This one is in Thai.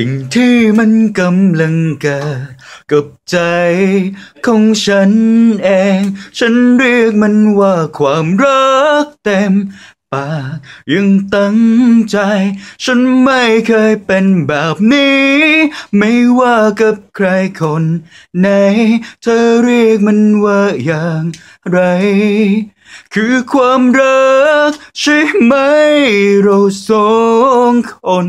สิ่งที่มันกำลังเกิดกับใจ ของฉันเอง ฉันเรียกมันว่าความรักเต็มปากยังตั้งใจ ฉันไม่เคยเป็นแบบนี้ ไม่ว่ากับใครคนไหน เธอเรียกมันว่าอย่างไร คือความรักใช่ไหมเราสองคน